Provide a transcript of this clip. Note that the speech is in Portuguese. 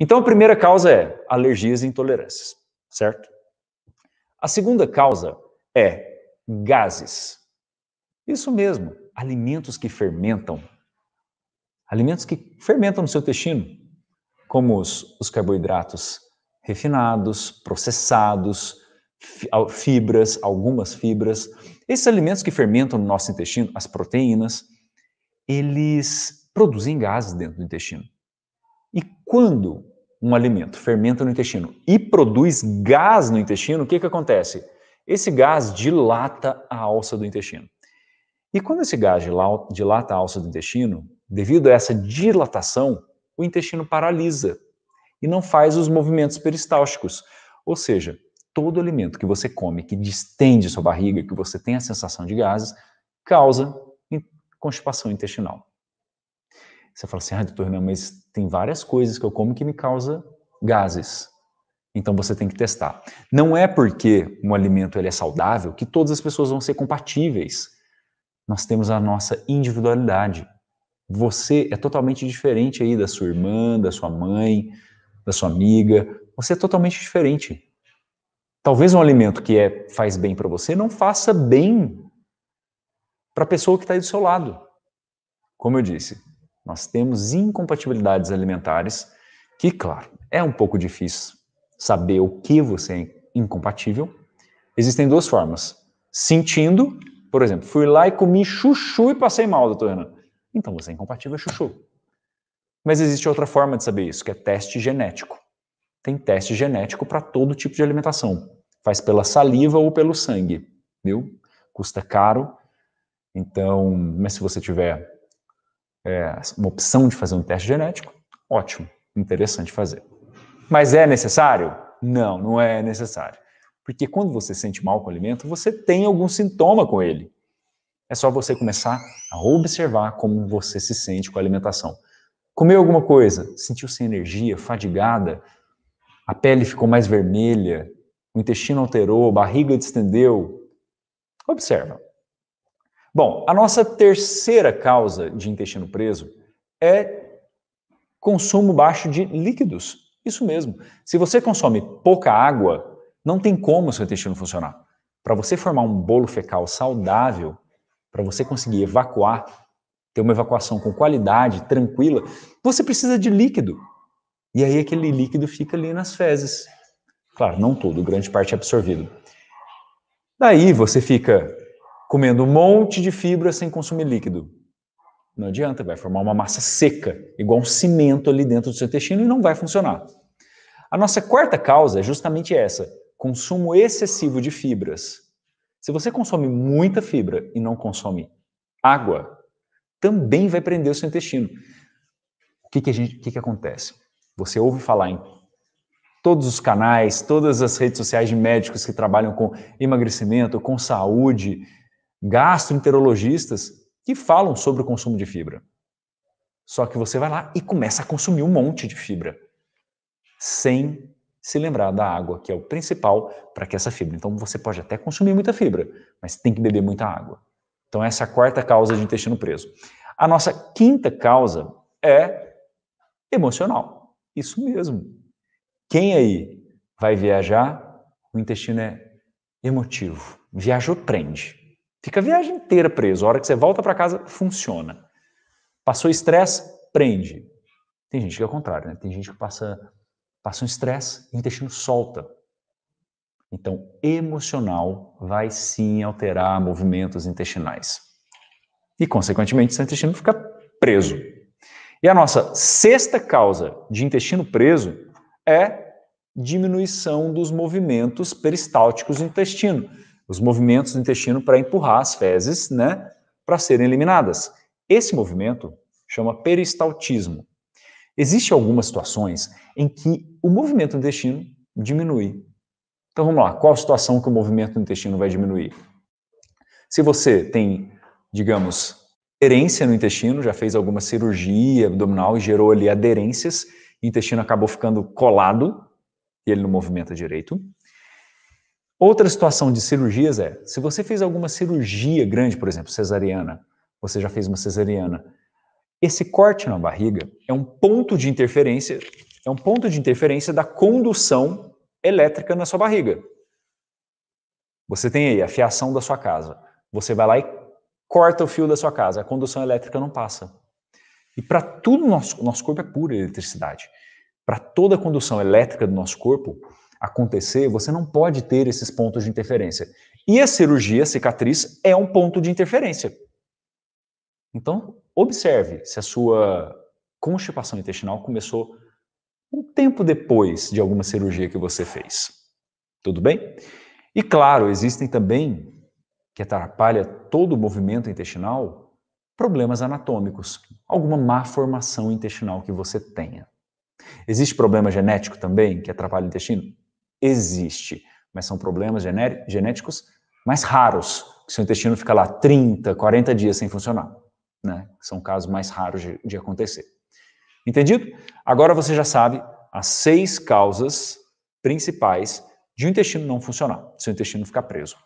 Então, a primeira causa é alergias e intolerâncias, certo? A segunda causa é gases. Isso mesmo, alimentos que fermentam. Alimentos que fermentam no seu intestino, como os, os carboidratos refinados, processados, fibras, algumas fibras. Esses alimentos que fermentam no nosso intestino, as proteínas, eles produzem gases dentro do intestino. E quando um alimento fermenta no intestino e produz gás no intestino, o que, que acontece? Esse gás dilata a alça do intestino. E quando esse gás dilata a alça do intestino, devido a essa dilatação, o intestino paralisa e não faz os movimentos peristálticos. Ou seja, todo alimento que você come, que distende sua barriga, que você tem a sensação de gases, causa constipação intestinal. Você fala assim, ah, doutor Renan, mas tem várias coisas que eu como que me causa gases. Então você tem que testar. Não é porque um alimento ele é saudável que todas as pessoas vão ser compatíveis. Nós temos a nossa individualidade. Você é totalmente diferente aí da sua irmã, da sua mãe, da sua amiga. Você é totalmente diferente. Talvez um alimento que é, faz bem para você não faça bem para a pessoa que está aí do seu lado. Como eu disse, nós temos incompatibilidades alimentares que, claro, é um pouco difícil saber o que você é incompatível. Existem duas formas. Sentindo, por exemplo, fui lá e comi chuchu e passei mal, doutor Renan. Então você é incompatível a chuchu. Mas existe outra forma de saber isso, que é teste genético. Tem teste genético para todo tipo de alimentação. Faz pela saliva ou pelo sangue, viu? Custa caro. Então, mas se você tiver é, uma opção de fazer um teste genético, ótimo, interessante fazer. Mas é necessário? Não, não é necessário. Porque quando você sente mal com o alimento, você tem algum sintoma com ele. É só você começar a observar como você se sente com a alimentação. Comeu alguma coisa, sentiu sem -se energia, fadigada, a pele ficou mais vermelha, o intestino alterou, a barriga distendeu. Observa. Bom, a nossa terceira causa de intestino preso é consumo baixo de líquidos. Isso mesmo. Se você consome pouca água, não tem como o seu intestino funcionar. Para você formar um bolo fecal saudável, para você conseguir evacuar, ter uma evacuação com qualidade, tranquila, você precisa de líquido. E aí aquele líquido fica ali nas fezes. Claro, não todo, grande parte é absorvido. Daí você fica comendo um monte de fibra sem consumir líquido. Não adianta, vai formar uma massa seca, igual um cimento ali dentro do seu intestino e não vai funcionar. A nossa quarta causa é justamente essa: consumo excessivo de fibras. Se você consome muita fibra e não consome água, também vai prender o seu intestino. O que, que, gente, que, que acontece? Você ouve falar em todos os canais, todas as redes sociais de médicos que trabalham com emagrecimento, com saúde, gastroenterologistas que falam sobre o consumo de fibra. Só que você vai lá e começa a consumir um monte de fibra, sem se lembrar da água, que é o principal para que essa fibra. Então você pode até consumir muita fibra, mas tem que beber muita água. Então essa é a quarta causa de intestino preso. A nossa quinta causa é emocional. Isso mesmo. Quem aí vai viajar, o intestino é emotivo. Viajou, prende. Fica a viagem inteira preso. A hora que você volta para casa, funciona. Passou estresse, prende. Tem gente que é o contrário, né? Tem gente que passa, passa um estresse e o intestino solta. Então, emocional vai sim alterar movimentos intestinais. E, consequentemente, seu intestino fica preso. E a nossa sexta causa de intestino preso é diminuição dos movimentos peristálticos do intestino os movimentos do intestino para empurrar as fezes, né, para serem eliminadas. Esse movimento chama peristaltismo. Existem algumas situações em que o movimento do intestino diminui. Então vamos lá, qual situação que o movimento do intestino vai diminuir? Se você tem, digamos, aderência no intestino, já fez alguma cirurgia abdominal e gerou ali aderências, o intestino acabou ficando colado e ele não movimenta direito. Outra situação de cirurgias é, se você fez alguma cirurgia grande, por exemplo, cesariana, você já fez uma cesariana, esse corte na barriga é um ponto de interferência, é um ponto de interferência da condução elétrica na sua barriga. Você tem aí a fiação da sua casa. Você vai lá e corta o fio da sua casa, a condução elétrica não passa. E para tudo nosso nosso corpo é pura eletricidade. Para toda a condução elétrica do nosso corpo, acontecer, você não pode ter esses pontos de interferência. E a cirurgia a cicatriz é um ponto de interferência. Então, observe se a sua constipação intestinal começou um tempo depois de alguma cirurgia que você fez. Tudo bem? E claro, existem também, que atrapalha todo o movimento intestinal, problemas anatômicos, alguma má formação intestinal que você tenha. Existe problema genético também que atrapalha o intestino? existe, mas são problemas genéticos mais raros, que seu intestino fica lá 30, 40 dias sem funcionar, né? São casos mais raros de, de acontecer. Entendido? Agora você já sabe as seis causas principais de um intestino não funcionar, seu intestino ficar preso.